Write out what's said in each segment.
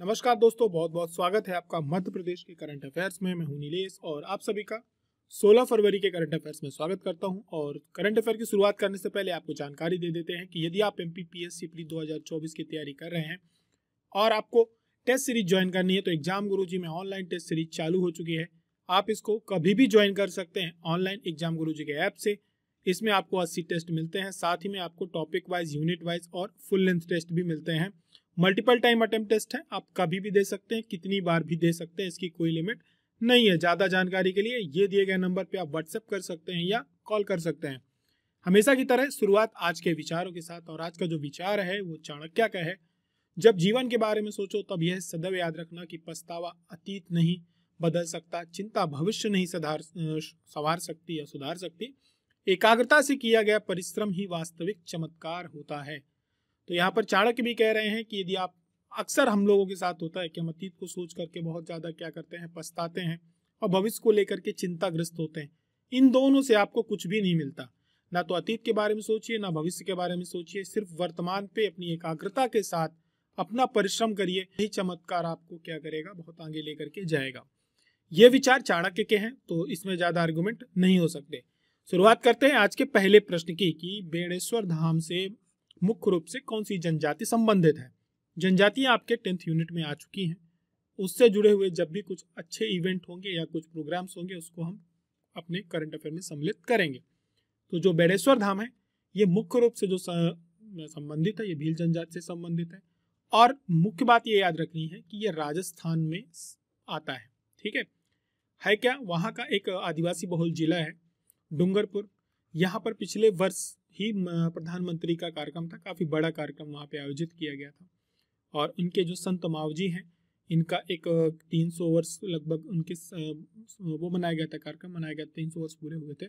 नमस्कार दोस्तों बहुत बहुत स्वागत है आपका मध्य प्रदेश के करंट अफेयर्स में मैं हूं नीलेश और आप सभी का 16 फरवरी के करंट अफेयर्स में स्वागत करता हूं और करंट अफेयर की शुरुआत करने से पहले आपको जानकारी दे देते हैं कि यदि आप एम पी पी एस की तैयारी कर रहे हैं और आपको टेस्ट सीरीज ज्वाइन करनी है तो एग्जाम गुरु में ऑनलाइन टेस्ट सीरीज चालू हो चुकी है आप इसको कभी भी ज्वाइन कर सकते हैं ऑनलाइन एग्जाम गुरु के ऐप से इसमें आपको अस्सी टेस्ट मिलते हैं साथ ही में आपको टॉपिक वाइज यूनिट वाइज और फुल लेंथ टेस्ट भी मिलते हैं मल्टीपल टाइम अटेम्प्ट टेस्ट है आप कभी भी दे सकते हैं कितनी बार भी दे सकते हैं इसकी कोई लिमिट नहीं है ज़्यादा जानकारी के लिए ये दिए गए नंबर पे आप व्हाट्सएप कर सकते हैं या कॉल कर सकते हैं हमेशा की तरह शुरुआत आज के विचारों के साथ और आज का जो विचार है वो चाणक्य का है जब जीवन के बारे में सोचो तब यह सदैव याद रखना कि पछतावा अतीत नहीं बदल सकता चिंता भविष्य नहीं सुधार संवार सकती या सुधार सकती एकाग्रता से किया गया परिश्रम ही वास्तविक चमत्कार होता है तो यहाँ पर चाणक्य भी कह रहे हैं कि यदि आप अक्सर हम लोगों के साथ होता है कि हम अतीत को सोच करके बहुत ज़्यादा क्या करते हैं पछताते हैं और भविष्य को लेकर के चिंताग्रस्त होते हैं इन दोनों से आपको कुछ भी नहीं मिलता ना तो अतीत के बारे में सोचिए ना भविष्य के बारे में सोचिए सिर्फ वर्तमान पे अपनी एकाग्रता के साथ अपना परिश्रम करिए यही चमत्कार आपको क्या करेगा बहुत आगे लेकर के जाएगा ये विचार चाणक्य के हैं तो इसमें ज़्यादा आर्गुमेंट नहीं हो सकते शुरुआत करते हैं आज के पहले प्रश्न की कि बेड़ेश्वर धाम से मुख्य रूप से कौन सी जनजाति संबंधित है जनजातियाँ आपके टेंथ यूनिट में आ चुकी हैं उससे जुड़े हुए जब भी कुछ अच्छे इवेंट होंगे या कुछ प्रोग्राम्स होंगे उसको हम अपने करंट अफेयर में सम्मिलित करेंगे तो जो बेड़ेश्वर धाम है ये मुख्य रूप से जो संबंधित है ये भील जनजाति से संबंधित है और मुख्य बात ये याद रखनी है कि ये राजस्थान में आता है ठीक है है क्या वहाँ का एक आदिवासी बहुल जिला है डूंगरपुर यहाँ पर पिछले वर्ष ही प्रधानमंत्री का कार्यक्रम था काफ़ी बड़ा कार्यक्रम वहाँ पे आयोजित किया गया था और उनके जो संत मावजी हैं इनका एक तीन सौ वर्ष लगभग उनके वो मनाया गया था कार्यक्रम मनाया गया तीन सौ वर्ष पूरे हुए थे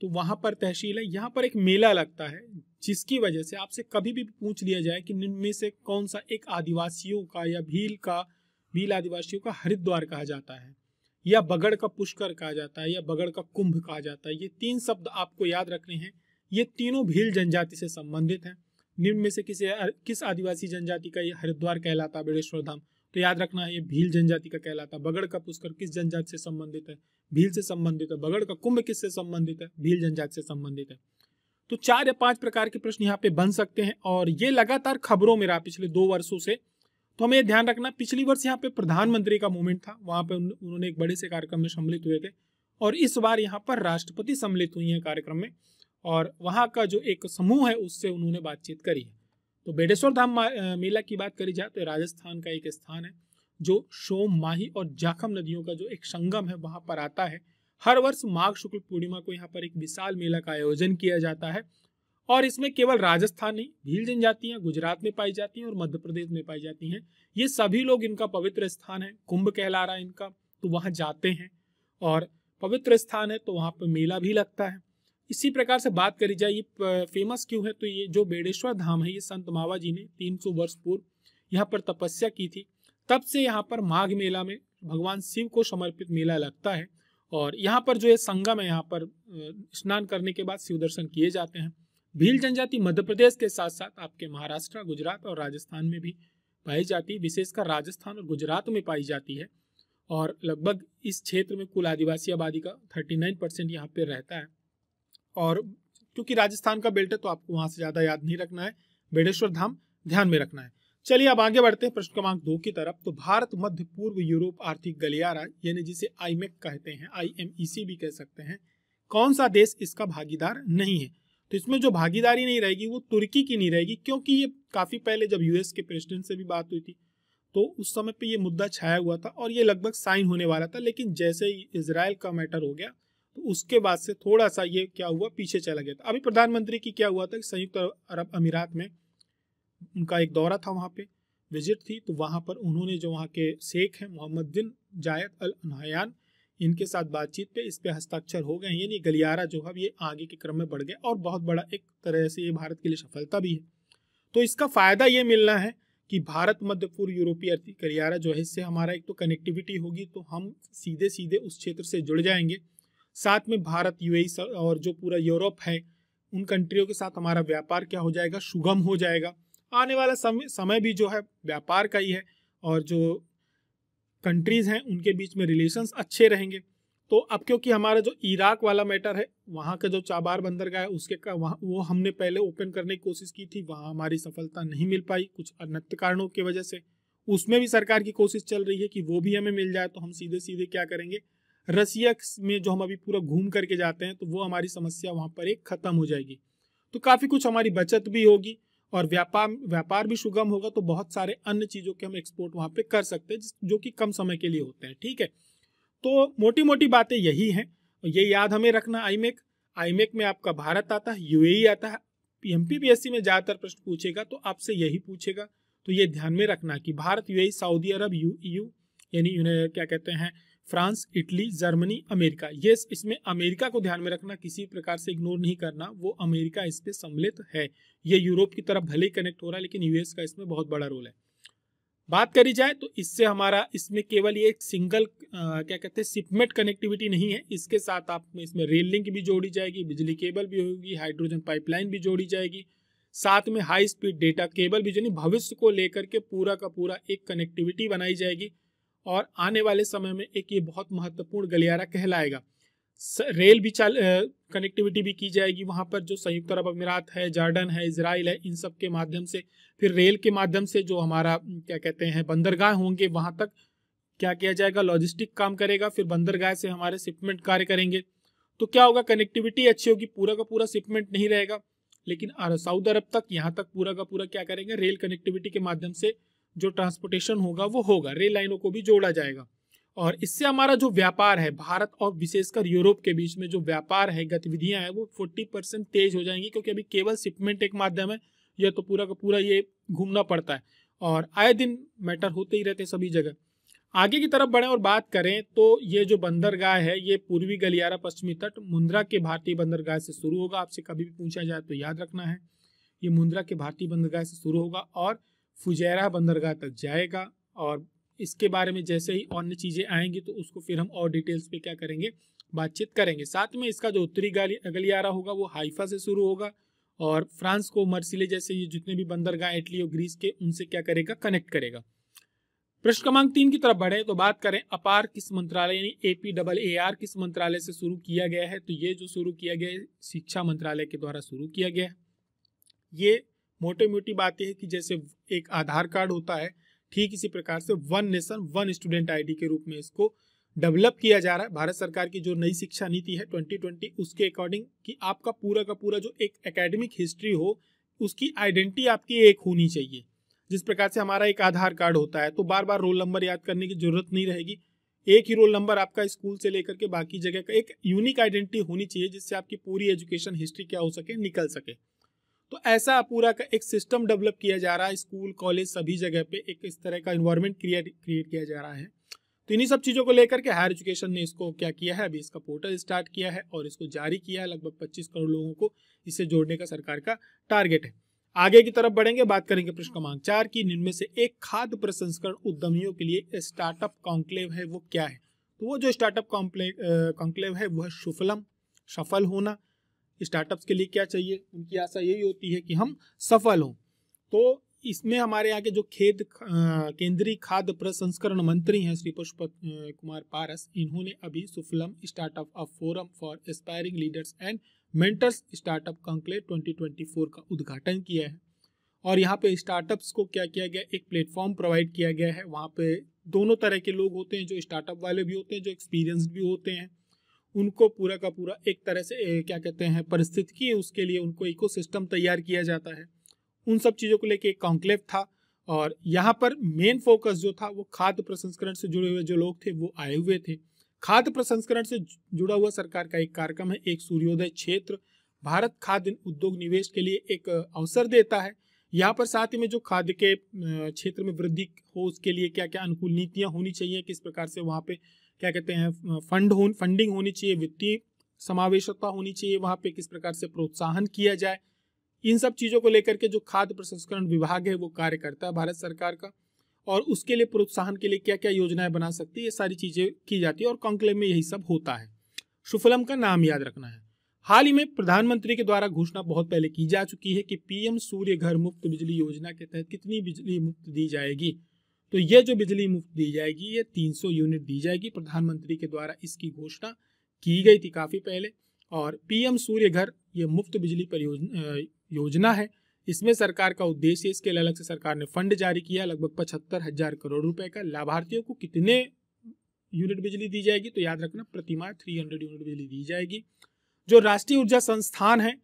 तो वहाँ पर तहसील है यहाँ पर एक मेला लगता है जिसकी वजह से आपसे कभी भी पूछ लिया जाए कि इनमें से कौन सा एक आदिवासियों का या भील का भील आदिवासियों का हरिद्वार कहा जाता है या बगड़ का पुष्कर कहा जाता है या बगड़ का कुंभ कहा जाता है ये तीन शब्द आपको याद रखने हैं ये तीनों भील जनजाति से संबंधित हैं निम्न में से किसी किस आदिवासी जनजाति का ये हरिद्वार कहलाता बेड़ेश्वर धाम तो याद रखना है ये भील जनजाति का कहलाता बगड़ का पुष्कर किस जनजाति से संबंधित है भील से संबंधित है बगड़ का कुंभ किससे संबंधित है भील जनजाति से संबंधित है तो चार या पांच प्रकार के प्रश्न यहाँ पे बन सकते हैं और ये लगातार खबरों में रहा पिछले दो वर्षों से तो हमें यह ध्यान रखना पिछली वर्ष यहाँ पे प्रधानमंत्री का मूवमेंट था वहां पे उन्होंने एक बड़े से कार्यक्रम में सम्मिलित हुए थे और इस बार यहाँ पर राष्ट्रपति सम्मिलित हुई है कार्यक्रम में और वहाँ का जो एक समूह है उससे उन्होंने बातचीत करी है तो बेडेश्वर धाम मेला की बात करी जाए तो राजस्थान का एक स्थान है जो सोम माही और जाखम नदियों का जो एक संगम है वहाँ पर आता है हर वर्ष माघ शुक्ल पूर्णिमा को यहाँ पर एक विशाल मेला का आयोजन किया जाता है और इसमें केवल राजस्थान नहीं भील जनजातियाँ गुजरात में पाई जाती हैं और मध्य प्रदेश में पाई जाती हैं ये सभी लोग इनका पवित्र स्थान है कुंभ कहला रहा है इनका तो वहाँ जाते हैं और पवित्र स्थान है तो वहाँ पर मेला भी लगता है इसी प्रकार से बात करी जाए ये फेमस क्यों है तो ये जो बेड़ेश्वर धाम है ये संत मावा जी ने 300 वर्ष पूर्व यहाँ पर तपस्या की थी तब से यहाँ पर माघ मेला में भगवान शिव को समर्पित मेला लगता है और यहाँ पर जो ये संगम है यहाँ पर स्नान करने के बाद शिव दर्शन किए जाते हैं भील जनजाति मध्य प्रदेश के साथ साथ आपके महाराष्ट्र गुजरात और राजस्थान में भी पाई जाती है विशेषकर राजस्थान और गुजरात में पाई जाती है और लगभग इस क्षेत्र में कुल आदिवासी आबादी का 39 परसेंट यहाँ पर रहता है और क्योंकि राजस्थान का बेल्ट है तो आपको वहां से ज्यादा याद नहीं रखना है बेडेश्वर धाम ध्यान में रखना है चलिए अब आगे बढ़ते हैं प्रश्न क्रमांक दो की तरफ तो भारत मध्य पूर्व यूरोप आर्थिक गलियारा यानी जिसे आई e कहते हैं आई e भी कह सकते हैं कौन सा देश इसका भागीदार नहीं है तो इसमें जो भागीदारी नहीं रहेगी वो तुर्की की नहीं रहेगी क्योंकि ये काफी पहले जब यूएस के प्रेसिडेंट से भी बात हुई थी तो उस समय पे ये मुद्दा छाया हुआ था और ये लगभग साइन होने वाला था लेकिन जैसे ही इसराइल का मैटर हो गया तो उसके बाद से थोड़ा सा ये क्या हुआ पीछे चला गया था अभी प्रधानमंत्री की क्या हुआ था संयुक्त अरब अमीरात में उनका एक दौरा था वहाँ पे विजिट थी तो वहाँ पर उन्होंने जो वहाँ के शेख हैं मोहम्मद बिन जायद अल अनहयान इनके साथ बातचीत पे इस पे हस्ताक्षर हो गए यानी गलियारा जो है ये आगे के क्रम में बढ़ गया और बहुत बड़ा एक तरह से ये भारत के लिए सफलता भी है तो इसका फ़ायदा ये मिलना है कि भारत मध्य पूर्व यूरोपीय गलियारा जो है इससे हमारा एक तो कनेक्टिविटी होगी तो हम सीधे सीधे उस क्षेत्र से जुड़ जाएंगे साथ में भारत यूएई e और जो पूरा यूरोप है उन कंट्रियों के साथ हमारा व्यापार क्या हो जाएगा सुगम हो जाएगा आने वाला समय समय भी जो है व्यापार का ही है और जो कंट्रीज़ हैं उनके बीच में रिलेशंस अच्छे रहेंगे तो अब क्योंकि हमारा जो इराक वाला मैटर है वहाँ का जो चाबार बंदरगाह है उसके का वहाँ वो हमने पहले ओपन करने की कोशिश की थी वहाँ हमारी सफलता नहीं मिल पाई कुछ अनत्य कारणों की वजह से उसमें भी सरकार की कोशिश चल रही है कि वो भी हमें मिल जाए तो हम सीधे सीधे क्या करेंगे रसिया में जो हम अभी पूरा घूम करके जाते हैं तो वो हमारी समस्या वहाँ पर एक ख़त्म हो जाएगी तो काफ़ी कुछ हमारी बचत भी होगी और व्यापार व्यापार भी सुगम होगा तो बहुत सारे अन्य चीज़ों के हम एक्सपोर्ट वहाँ पे कर सकते हैं जो कि कम समय के लिए होते हैं ठीक है तो मोटी मोटी बातें यही हैं ये याद हमें रखना आईमेक आईमेक e e में आपका भारत आता है यूएई e आता है एम में ज़्यादातर प्रश्न पूछेगा तो आपसे यही पूछेगा तो ये ध्यान में रखना कि भारत यूएई सऊदी अरब यू यानी क्या कहते हैं फ्रांस इटली जर्मनी अमेरिका ये इसमें अमेरिका को ध्यान में रखना किसी प्रकार से इग्नोर नहीं करना वो अमेरिका इस पर सम्मिलित है ये यूरोप की तरफ भले ही कनेक्ट हो रहा है लेकिन यूएस का इसमें बहुत बड़ा रोल है बात करी जाए तो इससे हमारा इसमें केवल ये एक सिंगल आ, क्या कहते हैं सिपमेट कनेक्टिविटी नहीं है इसके साथ आप इसमें रेल लिंक भी जोड़ी जाएगी बिजली केबल भी होगी हाइड्रोजन पाइपलाइन भी जोड़ी जाएगी साथ में हाई स्पीड डेटा केबल भी जो भविष्य को लेकर के पूरा का पूरा एक कनेक्टिविटी बनाई जाएगी और आने वाले समय में एक ये बहुत महत्वपूर्ण गलियारा कहलाएगा रेल भी चाल कनेक्टिविटी भी की जाएगी वहाँ पर जो संयुक्त अरब अमीरात है जॉर्डन है इसराइल है इन सब के माध्यम से फिर रेल के माध्यम से जो हमारा क्या कहते हैं बंदरगाह होंगे वहाँ तक क्या किया जाएगा लॉजिस्टिक काम करेगा फिर बंदरगाह से हमारे शिपमेंट कार्य करेंगे तो क्या होगा कनेक्टिविटी अच्छी होगी पूरा का पूरा शिपमेंट नहीं रहेगा लेकिन सऊदी अरब तक यहाँ तक पूरा का पूरा क्या करेंगे रेल कनेक्टिविटी के माध्यम से जो ट्रांसपोर्टेशन होगा वो होगा रेल लाइनों को भी जोड़ा जाएगा और इससे हमारा जो व्यापार है भारत और विशेषकर यूरोप के बीच में जो व्यापार है गतिविधियां हैं वो 40 परसेंट तेज हो जाएंगी क्योंकि अभी केवल शिपमेंट एक माध्यम है यह तो पूरा का पूरा ये घूमना पड़ता है और आए दिन मैटर होते ही रहते सभी जगह आगे की तरफ बढ़ें और बात करें तो ये जो बंदरगाह है ये पूर्वी गलियारा पश्चिमी तट मुंद्रा के भारतीय बंदरगाह से शुरू होगा आपसे कभी भी पूछा जाए तो याद रखना है ये मुंद्रा के भारतीय बंदरगाह से शुरू होगा और फुजैरा बंदरगाह तक जाएगा और इसके बारे में जैसे ही अन्य चीज़ें आएंगी तो उसको फिर हम और डिटेल्स पे क्या करेंगे बातचीत करेंगे साथ में इसका जो उत्तरी गलियारा होगा वो हाइफा से शुरू होगा और फ्रांस को मर्सिले जैसे ये जितने भी बंदरगाह इटली और ग्रीस के उनसे क्या करेगा कनेक्ट करेगा प्रश्न क्रमांक तीन की तरफ बढ़े तो बात करें अपार किस मंत्रालय यानी A P double A R किस मंत्रालय से शुरू किया गया है तो ये जो शुरू किया गया है शिक्षा मंत्रालय के द्वारा शुरू किया गया है ये मोटे मोटी बात यह है कि जैसे एक आधार कार्ड होता है ठीक इसी प्रकार से one nation one student ID के रूप में इसको डेवलप किया जा रहा है भारत सरकार की जो नई शिक्षा नीति है 2020 उसके अकॉर्डिंग कि आपका पूरा का पूरा जो एक एकेडमिक हिस्ट्री हो उसकी आइडेंटिटी आपकी एक होनी चाहिए जिस प्रकार से हमारा एक आधार कार्ड होता है तो बार बार रोल नंबर याद करने की जरूरत नहीं रहेगी एक ही रोल नंबर आपका स्कूल से लेकर के बाकी जगह का एक यूनिक आइडेंटिटी होनी चाहिए जिससे आपकी पूरी एजुकेशन हिस्ट्री क्या हो सके निकल सके तो ऐसा पूरा का एक सिस्टम डेवलप किया जा रहा है स्कूल कॉलेज सभी जगह पे एक इस तरह का इन्वायरमेंट क्रिएट क्रिएट किया जा रहा है तो इन्हीं सब चीज़ों को लेकर के हायर एजुकेशन ने इसको क्या किया है अभी इसका पोर्टल स्टार्ट किया है और इसको जारी किया है लगभग पच्चीस करोड़ लोगों को इससे जोड़ने का सरकार का टारगेट है आगे की तरफ बढ़ेंगे बात करेंगे प्रश्न क्रमांक चार की इनमें से एक खाद्य प्रसंस्करण उद्यमियों के लिए स्टार्टअप कॉन्क्लेव है वो क्या है तो वो जो स्टार्टअप कॉन्क्लेव है वह सुफलम सफल होना स्टार्टअप्स के लिए क्या चाहिए उनकी आशा यही होती है कि हम सफल हों तो इसमें हमारे यहाँ के जो खेद केंद्रीय खाद्य प्रसंस्करण मंत्री हैं श्री पुष्प कुमार पारस इन्होंने अभी Sufalam startup a forum for aspiring leaders and mentors startup conclave 2024 का उद्घाटन किया है और यहाँ पे स्टार्टअप्स को क्या किया गया एक प्लेटफॉर्म प्रोवाइड किया गया है वहाँ पे दोनों तरह के लोग होते हैं जो स्टार्टअप वाले भी होते हैं जो एक्सपीरियंस भी होते हैं उनको पूरा का पूरा एक तरह से क्या कहते हैं परिस्थितिकी उसके लिए उनको इको तैयार किया जाता है उन सब चीज़ों को लेके एक कॉन्क्लेव था और यहाँ पर मेन फोकस जो था वो खाद्य प्रसंस्करण से जुड़े हुए जो लोग थे वो आए हुए थे खाद्य प्रसंस्करण से जुड़ा हुआ सरकार का एक कार्यक्रम है एक सूर्योदय क्षेत्र भारत खाद्य उद्योग निवेश के लिए एक अवसर देता है यहाँ पर साथ ही में जो खाद्य के क्षेत्र में वृद्धि हो उसके लिए क्या क्या अनुकूल नीतियाँ होनी चाहिए किस प्रकार से वहाँ पे क्या कहते हैं फंड हो फंडिंग होनी चाहिए वित्तीय समावेशता होनी चाहिए वहाँ पे किस प्रकार से प्रोत्साहन किया जाए इन सब चीज़ों को लेकर के जो खाद्य प्रसंस्करण विभाग है वो कार्य करता है भारत सरकार का और उसके लिए प्रोत्साहन के लिए क्या क्या योजनाएं बना सकती है ये सारी चीज़ें की जाती है और कॉन्क्लेव में यही सब होता है सुफलम का नाम याद रखना है हाल ही में प्रधानमंत्री के द्वारा घोषणा बहुत पहले की जा चुकी है कि पीएम सूर्य घर मुफ्त बिजली योजना के तहत कितनी बिजली मुफ्त दी जाएगी तो ये जो बिजली मुफ्त दी जाएगी ये 300 यूनिट दी जाएगी प्रधानमंत्री के द्वारा इसकी घोषणा की गई थी काफ़ी पहले और पीएम सूर्य घर ये मुफ्त बिजली परियोजना योजना है इसमें सरकार का उद्देश्य इसके लिए अलग से सरकार ने फंड जारी किया लगभग पचहत्तर हजार करोड़ रुपए का लाभार्थियों को कितने यूनिट बिजली दी जाएगी तो याद रखना प्रतिमा थ्री हंड्रेड यूनिट बिजली दी जाएगी जो राष्ट्रीय ऊर्जा संस्थान है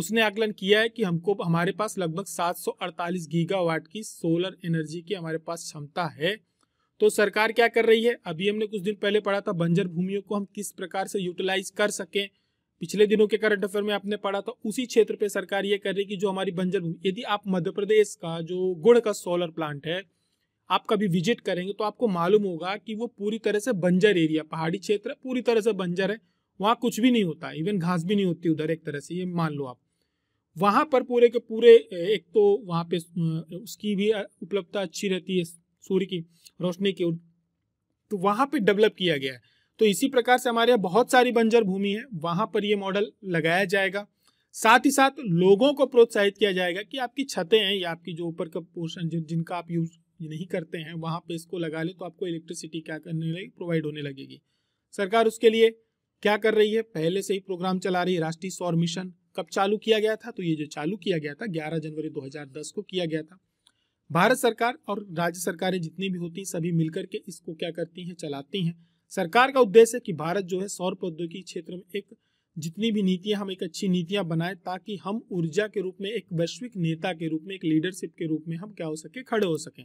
उसने आकलन किया है कि हमको हमारे पास लगभग 748 गीगावाट की सोलर एनर्जी की हमारे पास क्षमता है तो सरकार क्या कर रही है अभी हमने कुछ दिन पहले पढ़ा था बंजर भूमियों को हम किस प्रकार से यूटिलाइज कर सकें पिछले दिनों के करंट अफेयर में आपने पढ़ा था उसी क्षेत्र पे सरकार ये कर रही है कि जो हमारी बंजर भूमि यदि आप मध्य प्रदेश का जो गुड़ का सोलर प्लांट है आप कभी विजिट करेंगे तो आपको मालूम होगा कि वो पूरी तरह से बंजर एरिया पहाड़ी क्षेत्र पूरी तरह से बंजर है वहाँ कुछ भी नहीं होता इवन घास भी नहीं होती उधर एक तरह से ये मान लो आप वहाँ पर पूरे के पूरे एक तो वहाँ पे उसकी भी उपलब्धता अच्छी रहती है सूर्य की रोशनी की तो वहाँ पे डेवलप किया गया है तो इसी प्रकार से हमारे यहाँ बहुत सारी बंजर भूमि है वहाँ पर ये मॉडल लगाया जाएगा साथ ही साथ लोगों को प्रोत्साहित किया जाएगा कि आपकी छतें हैं या आपकी जो ऊपर का पोर्शन जिन, जिनका आप यूज़ नहीं करते हैं वहाँ पे इसको लगा ले तो आपको इलेक्ट्रिसिटी क्या करने लगी प्रोवाइड होने लगेगी सरकार उसके लिए क्या कर रही है पहले से ही प्रोग्राम चला रही है राष्ट्रीय सौर मिशन कब चालू किया गया था तो ये जो चालू किया गया था 11 जनवरी 2010 को किया गया था भारत सरकार और राज्य सरकारें जितनी भी होती हैं सभी मिलकर के इसको क्या करती हैं चलाती हैं सरकार का उद्देश्य है कि भारत जो है सौर प्रौद्योगिकी क्षेत्र में एक जितनी भी नीतियां हम एक अच्छी नीतियां बनाएं ताकि हम ऊर्जा के रूप में एक वैश्विक नेता के रूप में एक लीडरशिप के रूप में हम क्या हो सके खड़े हो सके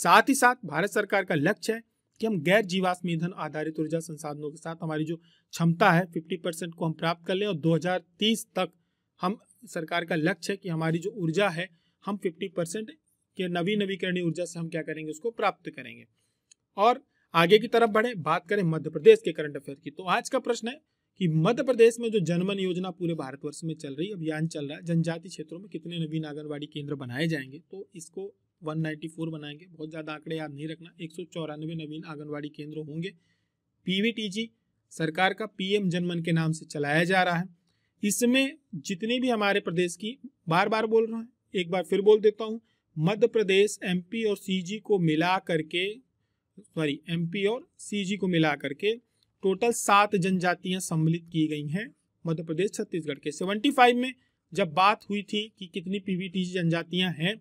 साथ ही साथ भारत सरकार का लक्ष्य है कि हम गैर जीवाश्म ईंधन आधारित ऊर्जा संसाधनों के साथ हमारी जो क्षमता है 50 परसेंट को हम प्राप्त कर लें और 2030 तक हम सरकार का लक्ष्य है कि हमारी जो ऊर्जा है हम 50 परसेंट के नवीन नवीकरणीय ऊर्जा से हम क्या करेंगे उसको प्राप्त करेंगे और आगे की तरफ बढ़े बात करें मध्य प्रदेश के करंट अफेयर की तो आज का प्रश्न है कि मध्य प्रदेश में जो जनमन योजना पूरे भारतवर्ष में चल रही अभियान चल रहा है जनजाति क्षेत्रों में कितने नवीन आंगनबाड़ी केंद्र बनाए जाएंगे तो इसको 194 बनाएंगे बहुत ज़्यादा आंकड़े याद नहीं रखना एक नवीन आंगनबाड़ी केंद्र होंगे जी सरकार का पीएम जनमन के नाम से चलाया जा रहा है इसमें जितने भी हमारे प्रदेश की बार बार बोल रहा हूँ एक बार फिर बोल देता हूँ मध्य प्रदेश एमपी और सीजी को मिला करके सॉरी एमपी और सीजी को मिला करके टोटल सात जनजातियाँ सम्मिलित की गई हैं मध्य प्रदेश छत्तीसगढ़ के 75 में जब बात हुई थी कि कितनी पीवीटीजी जनजातियां हैं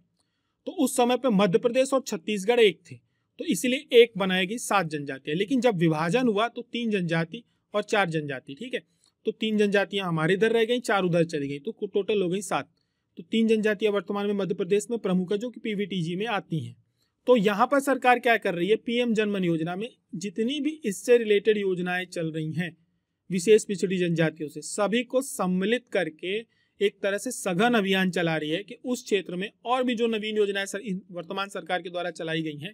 तो उस समय पे मध्य प्रदेश और छत्तीसगढ़ एक थे तो इसीलिए एक बनाई गई सात जनजातियां लेकिन जब विभाजन हुआ तो तीन जनजाति और चार जनजाति ठीक है तो तीन जनजातियां हमारे इधर रह गई चार उधर चली गई तो टोटल हो गई सात तो तीन जनजातियां वर्तमान में मध्य प्रदेश में प्रमुख है जो कि पीवीटीजी में आती हैं तो यहाँ पर सरकार क्या कर रही है पीएम जनमन योजना में जितनी भी इससे रिलेटेड योजनाएं चल रही हैं विशेष पिछड़ी जनजातियों से सभी को सम्मिलित करके एक तरह से सघन अभियान चला रही है कि उस क्षेत्र में और भी जो नवीन योजनाएं सर, वर्तमान सरकार के द्वारा चलाई गई हैं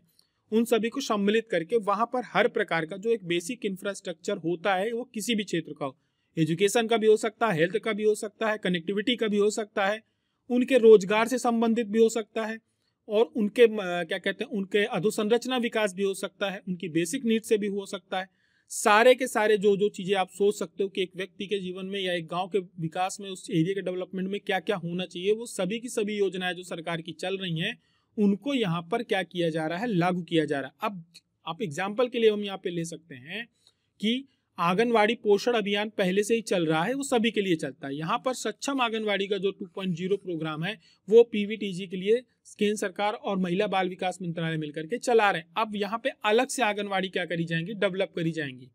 उन सभी को सम्मिलित करके वहां पर हर प्रकार का जो एक बेसिक इंफ्रास्ट्रक्चर होता है वो किसी भी क्षेत्र का हो एजुकेशन का भी हो सकता है हेल्थ का भी हो सकता है कनेक्टिविटी का भी हो सकता है उनके रोजगार से संबंधित भी हो सकता है और उनके क्या कहते हैं उनके अधोसंरचना विकास भी हो सकता है उनकी बेसिक नीड से भी हो सकता है सारे के सारे जो जो चीज़ें आप सोच सकते हो कि एक व्यक्ति के जीवन में या एक गांव के विकास में उस एरिया के डेवलपमेंट में क्या क्या होना चाहिए वो सभी की सभी योजनाएं जो सरकार की चल रही हैं उनको यहाँ पर क्या किया जा रहा है लागू किया जा रहा है अब आप एग्जाम्पल के लिए हम यहाँ पे ले सकते हैं कि आंगनवाड़ी पोषण अभियान पहले से ही चल रहा है वो सभी के लिए चलता है यहाँ पर सक्षम आंगनवाड़ी का जो 2.0 प्रोग्राम है वो पीवीटीजी के लिए केंद्र सरकार और महिला बाल विकास मंत्रालय मिलकर के चला रहे हैं अब यहाँ पे अलग से आंगनवाड़ी क्या करी जाएंगी डेवलप करी जाएंगी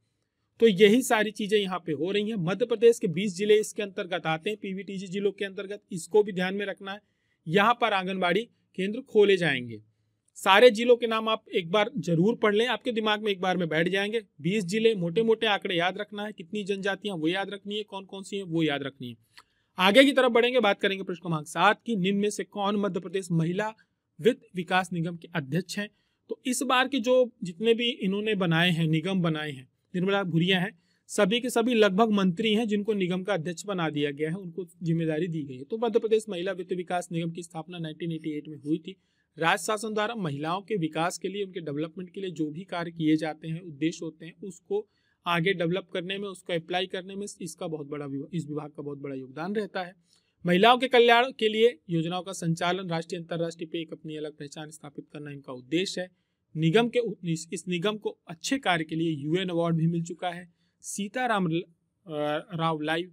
तो यही सारी चीजें यहाँ पे हो रही हैं मध्य प्रदेश के 20 जिले इसके अंतर्गत आते हैं पीवीटीजी जिलों के अंतर्गत इसको भी ध्यान में रखना है यहाँ पर आंगनबाड़ी केंद्र खोले जाएंगे सारे जिलों के नाम आप एक बार जरूर पढ़ लें आपके दिमाग में एक बार में बैठ जाएंगे 20 जिले मोटे मोटे आंकड़े याद रखना है कितनी जनजातियां वो याद रखनी है कौन कौन सी है वो याद रखनी है आगे की तरफ बढ़ेंगे बात करेंगे प्रश्न क्रमांक सात की निम्न में से कौन मध्य प्रदेश महिला वित्त विकास निगम के अध्यक्ष हैं तो इस बार के जो जितने भी इन्होंने बनाए हैं निगम बनाए हैं निर्मला भूरिया हैं सभी के सभी लगभग मंत्री हैं जिनको निगम का अध्यक्ष बना दिया गया है उनको जिम्मेदारी दी गई है तो मध्य प्रदेश महिला वित्त विकास निगम की स्थापना 1988 में हुई थी राज्य शासन द्वारा महिलाओं के विकास के लिए उनके डेवलपमेंट के लिए जो भी कार्य किए जाते हैं उद्देश्य होते हैं उसको आगे डेवलप करने में उसको अप्लाई करने में इसका बहुत बड़ा इस विभाग का बहुत बड़ा योगदान रहता है महिलाओं के कल्याण के लिए योजनाओं का संचालन राष्ट्रीय अंतर्राष्ट्रीय पे एक अपनी अलग पहचान स्थापित करना इनका उद्देश्य है निगम के इस निगम को अच्छे कार्य के लिए यूएन अवार्ड भी मिल चुका है Sitaram Rao 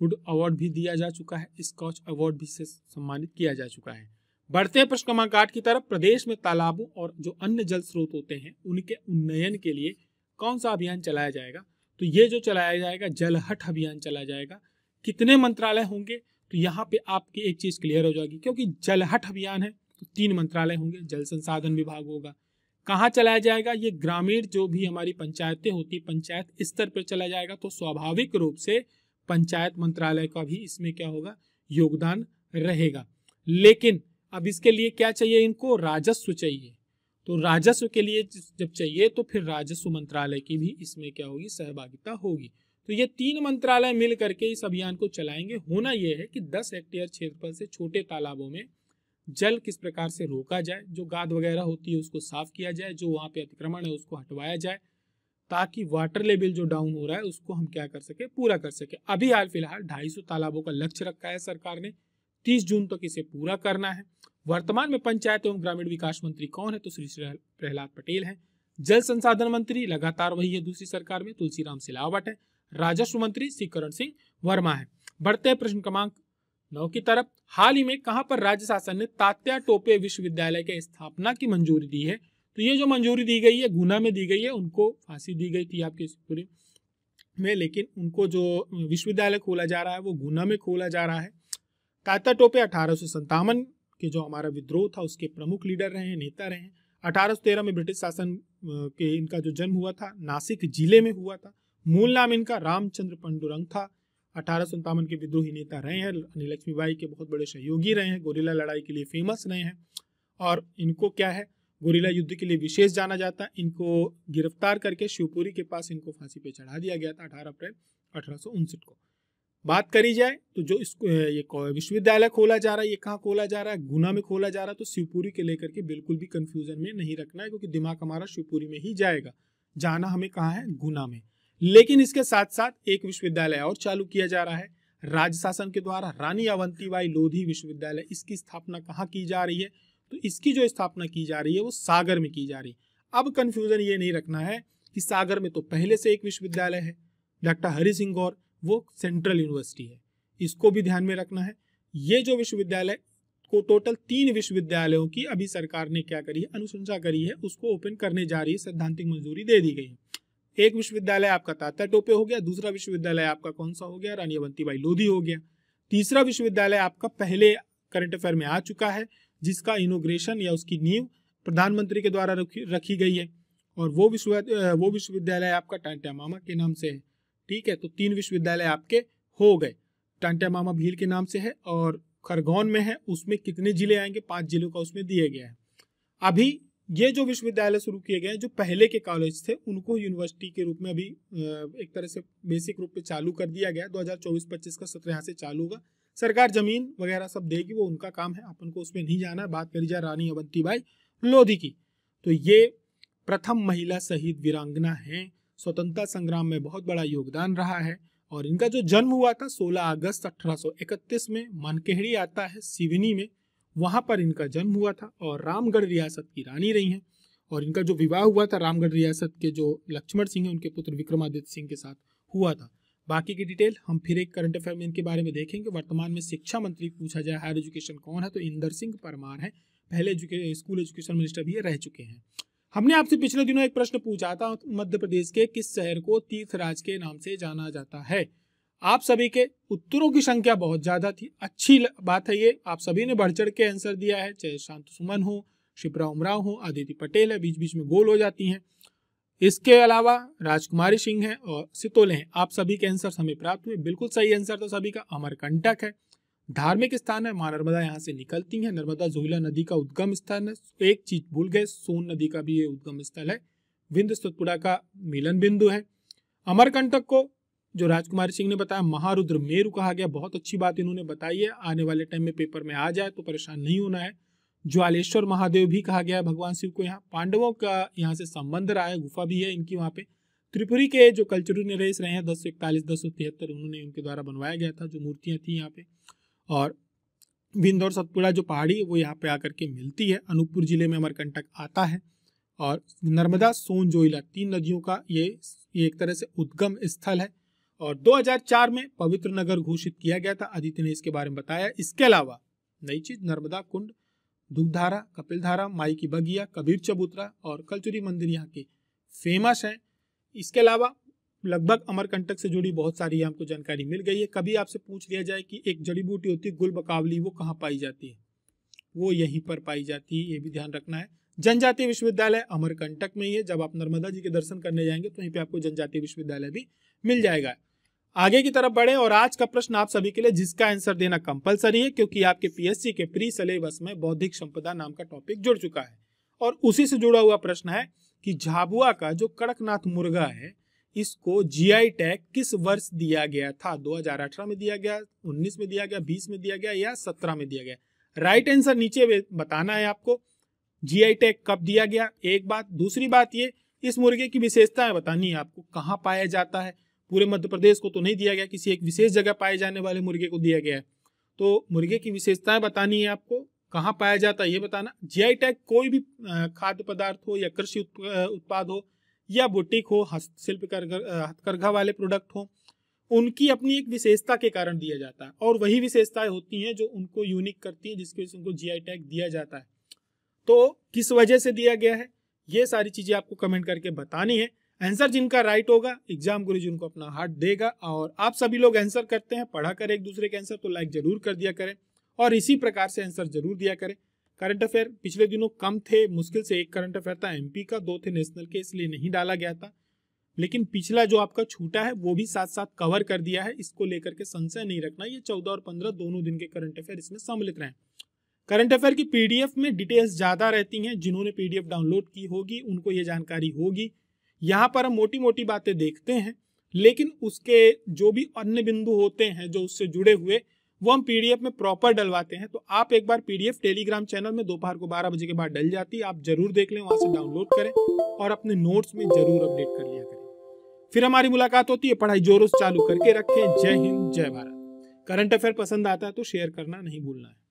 livelihood award भी दिया जा चुका है स्कॉच अवार्ड भी से सम्मानित किया जा चुका है बढ़ते हैं प्रश्न क्रमांक आठ की तरफ प्रदेश में तालाबों और जो अन्य जल स्रोत होते हैं उनके उन्नयन के लिए कौन सा अभियान चलाया जाएगा तो ये जो चलाया जाएगा जलहट अभियान चलाया जाएगा कितने मंत्रालय होंगे तो यहाँ पे आपकी एक चीज़ क्लियर हो जाएगी क्योंकि जलहट अभियान है तो तीन मंत्रालय होंगे जल संसाधन विभाग होगा कहाँ चलाया जाएगा ये ग्रामीण जो भी हमारी पंचायतें होती पंचायत स्तर पर चला जाएगा तो स्वाभाविक रूप से पंचायत मंत्रालय का भी इसमें क्या होगा योगदान रहेगा लेकिन अब इसके लिए क्या चाहिए इनको राजस्व चाहिए तो राजस्व के लिए जब चाहिए तो फिर राजस्व मंत्रालय की भी इसमें क्या होगी सहभागिता होगी तो ये तीन मंत्रालय मिल करके इस अभियान को चलाएंगे होना यह है कि 10 हेक्टेयर क्षेत्रफल से छोटे तालाबों में जल किस प्रकार से रोका जाए जो गाद वगैरह होती है उसको साफ किया जाए जो वहाँ पे अतिक्रमण है उसको हटवाया जाए ताकि वाटर लेवल जो डाउन हो रहा है उसको हम क्या कर सके पूरा कर सके अभी हाल फिलहाल ढाई तालाबों का लक्ष्य रखा है सरकार ने तीस जून तक इसे पूरा करना है वर्तमान में पंचायत एवं ग्रामीण विकास मंत्री कौन है तो श्री प्रहलाद पटेल है जल संसाधन मंत्री लगातार वही है दूसरी सरकार में तुलसीराम सिलावट है राजस्व मंत्री श्री करण सिंह वर्मा है बढ़ते हैं प्रश्न क्रमांक नौ की तरफ हाल ही में कहां पर राज्य शासन ने तात्या टोपे विश्वविद्यालय के स्थापना की मंजूरी दी है तो ये जो मंजूरी दी गई है गुना में दी गई है उनको फांसी दी गई थी आपके पूरे में लेकिन उनको जो विश्वविद्यालय खोला जा रहा है वो गुना में खोला जा रहा है कायता टोपे अठारह के जो हमारा विद्रोह था उसके प्रमुख लीडर रहे नेता रहे अठारह में ब्रिटिश शासन के इनका जो जन्म हुआ था नासिक जिले में हुआ था मूल नाम इनका रामचंद्र पंडुरंग था अठारह के विद्रोही नेता रहे हैं रानी बाई के बहुत बड़े सहयोगी रहे हैं गोरिल्ला लड़ाई के लिए फेमस रहे हैं और इनको क्या है गोरिल्ला युद्ध के लिए विशेष जाना जाता है इनको गिरफ्तार करके शिवपुरी के पास इनको फांसी पे चढ़ा दिया गया था अठारह अप्रैल अठारह को बात करी जाए तो जो इसको ये विश्वविद्यालय खोला जा रहा है ये कहाँ खोला जा रहा है गुना में खोला जा रहा है तो शिवपुरी के लेकर के बिल्कुल भी कंफ्यूजन में नहीं रखना है क्योंकि दिमाग हमारा शिवपुरी में ही जाएगा जाना हमें कहाँ है गुना में लेकिन इसके साथ साथ एक विश्वविद्यालय और चालू किया जा रहा है राज्य शासन के द्वारा रानी अवंतीबाई लोधी विश्वविद्यालय इसकी स्थापना कहाँ की जा रही है तो इसकी जो स्थापना की जा रही है वो सागर में की जा रही है अब कन्फ्यूजन ये नहीं रखना है कि सागर में तो पहले से एक विश्वविद्यालय है डॉक्टर हरि सिंह गौर वो सेंट्रल यूनिवर्सिटी है इसको भी ध्यान में रखना है ये जो विश्वविद्यालय को टोटल तीन विश्वविद्यालयों की अभी सरकार ने क्या करी है अनुशंसा करी है उसको ओपन करने जा रही है सैद्धांतिक मंजूरी दे दी गई है एक विश्वविद्यालय आपका तात्या टोपे हो गया दूसरा विश्वविद्यालय आपका कौन सा हो गया रानी अवंतीबाई लोधी हो गया तीसरा विश्वविद्यालय आपका पहले करंट अफेयर में आ चुका है जिसका इनोग्रेशन या उसकी नींव प्रधानमंत्री के द्वारा रखी रखी गई है और वो विश्व वो विश्वविद्यालय आपका टाटा मामा के नाम से है ठीक है तो तीन विश्वविद्यालय आपके हो गए टांटा मामा भील के नाम से है और खरगोन में है उसमें कितने जिले आएंगे पांच जिलों का उसमें दिया गया है अभी ये जो विश्वविद्यालय शुरू किए गए हैं जो पहले के कॉलेज थे उनको यूनिवर्सिटी के रूप में अभी एक तरह से बेसिक रूप में चालू कर दिया गया 2024-25 का सत्र यहाँ से चालू होगा सरकार जमीन वगैरह सब देगी वो उनका काम है अपन को उसमें नहीं जाना है बात करी जाए रानी अवंती बाई लोधी की तो ये प्रथम महिला शहीद वीरांगना हैं स्वतंत्रता संग्राम में बहुत बड़ा योगदान रहा है और इनका जो जन्म हुआ था 16 अगस्त 1831 में मनकेहड़ी आता है सिवनी में वहां पर इनका जन्म हुआ था और रामगढ़ रियासत की रानी रही हैं और इनका जो विवाह हुआ था रामगढ़ रियासत के जो लक्ष्मण सिंह हैं उनके पुत्र विक्रमादित्य सिंह के साथ हुआ था बाकी की डिटेल हम फिर एक करंट अफेयर में इनके बारे में देखेंगे वर्तमान में शिक्षा मंत्री पूछा जाए हायर एजुकेशन कौन है तो इंदर सिंह परमार है पहले एजुके स्कूल एजुकेशन मिनिस्टर भी रह चुके हैं हमने आपसे पिछले दिनों एक प्रश्न पूछा था मध्य प्रदेश के किस शहर को तीर्थराज के नाम से जाना जाता है आप सभी के उत्तरों की संख्या बहुत ज्यादा थी अच्छी बात है ये आप सभी ने बढ़ चढ़ के आंसर दिया है चाहे शांत सुमन हो शिवरा उमराव हो आदित्य पटेल है बीच बीच में गोल हो जाती हैं इसके अलावा राजकुमारी सिंह है और सितोले हैं आप सभी के आंसर हमें प्राप्त हुए बिल्कुल सही आंसर तो सभी का अमरकंटक है धार्मिक स्थान है माँ नर्मदा यहाँ से निकलती हैं नर्मदा जोहिला नदी का उद्गम स्थान है एक चीज भूल गए सोन नदी का भी ये उद्गम स्थल है विन्द सतपुड़ा का मिलन बिंदु है अमरकंटक को जो राजकुमार सिंह ने बताया महारुद्र मेरु कहा गया बहुत अच्छी बात इन्होंने बताई है आने वाले टाइम में पेपर में आ जाए तो परेशान नहीं होना है ज्वालेश्वर महादेव भी कहा गया है भगवान शिव को यहाँ पांडवों का यहाँ से संबंध रहा है गुफा भी है इनकी वहाँ पे त्रिपुरी के जो कल्चरल नरेश रहे हैं दस सौ इकतालीस दस सौ तिहत्तर उन्होंने उनके द्वारा बनवाया गया था जो मूर्तियाँ थी यहाँ पे और विंध और सतपुड़ा जो पहाड़ी है वो यहाँ पे आकर के मिलती है अनूपपुर जिले में अमरकंटक आता है और नर्मदा सोन जोइला तीन नदियों का ये, ये एक तरह से उद्गम स्थल है और 2004 में पवित्र नगर घोषित किया गया था आदित्य ने इसके बारे में बताया इसके अलावा नई चीज नर्मदा कुंड दुग्धारा कपिलधारा माई की बगिया कबीर चबूतरा और कलचुरी मंदिर यहाँ के फेमस हैं इसके अलावा लगभग अमरकंटक से जुड़ी बहुत सारी हमको जानकारी मिल गई है कभी आपसे पूछ लिया जाए कि एक जड़ी बूटी होती है गुलबकावली वो कहाँ पाई जाती है वो यहीं पर पाई जाती है ये भी ध्यान रखना है जनजातीय विश्वविद्यालय अमरकंटक में ही है जब आप नर्मदा जी के दर्शन करने जाएंगे तो यहीं पे आपको जनजातीय विश्वविद्यालय भी मिल जाएगा आगे की तरफ बढ़े और आज का प्रश्न आप सभी के लिए जिसका आंसर देना कंपलसरी है क्योंकि आपके पीएससी के प्री सिलेबस में बौद्धिक संपदा नाम का टॉपिक जुड़ चुका है और उसी से जुड़ा हुआ प्रश्न है कि झाबुआ का जो कड़कनाथ मुर्गा है इसको जीआई टैग किस वर्ष दिया गया था 2018 में दिया गया 19 में दिया गया 20 में दिया गया या 17 में दिया गया राइट आंसर नीचे बताना है आपको जीआई टैग कब दिया गया एक बात दूसरी बात ये इस मुर्गे की विशेषता है बतानी है आपको कहाँ पाया जाता है पूरे मध्य प्रदेश को तो नहीं दिया गया किसी एक विशेष जगह पाए जाने वाले मुर्गे को दिया गया है तो मुर्गे की विशेषताएं बतानी है आपको कहाँ पाया जाता है ये बताना जीआई टैग कोई भी खाद्य पदार्थ हो या कृषि उत्पाद हो या बुटीक हो हस्तशिल्प हथकरघा वाले प्रोडक्ट हो उनकी अपनी एक विशेषता के कारण दिया जाता है और वही विशेषताएं होती हैं जो उनको यूनिक करती हैं जिसकी वजह से उनको जीआई टैग दिया जाता है तो किस वजह से दिया गया है ये सारी चीज़ें आपको कमेंट करके बतानी है आंसर जिनका राइट होगा एग्जाम गुरु जी उनको अपना हार्ट देगा और आप सभी लोग आंसर करते हैं पढ़ा करें एक दूसरे के आंसर तो लाइक जरूर कर दिया करें और इसी प्रकार से आंसर जरूर दिया करें करंट अफेयर पिछले दिनों कम थे मुश्किल से एक करंट अफेयर था एमपी का दो थे नेशनल के इसलिए नहीं डाला गया था लेकिन पिछला जो आपका छूटा है वो भी साथ साथ कवर कर दिया है इसको लेकर के संशय नहीं रखना ये चौदह और पंद्रह दोनों दिन के करंट अफेयर इसमें सम्मिलित रहे करंट अफेयर की पीडीएफ में डिटेल्स ज़्यादा रहती हैं जिन्होंने पीडीएफ डाउनलोड की होगी उनको ये जानकारी होगी यहाँ पर हम मोटी मोटी बातें देखते हैं लेकिन उसके जो भी अन्य बिंदु होते हैं जो उससे जुड़े हुए वो हम पीडीएफ में प्रॉपर डलवाते हैं तो आप एक बार पीडीएफ टेलीग्राम चैनल में दोपहर को बारह बजे के बाद डल जाती है आप जरूर देख लें वहां से डाउनलोड करें और अपने नोट्स में जरूर अपडेट कर लिया करें फिर हमारी मुलाकात होती है पढ़ाई जोरों से चालू करके रखें जय हिंद जय भारत करंट अफेयर पसंद आता है तो शेयर करना नहीं भूलना है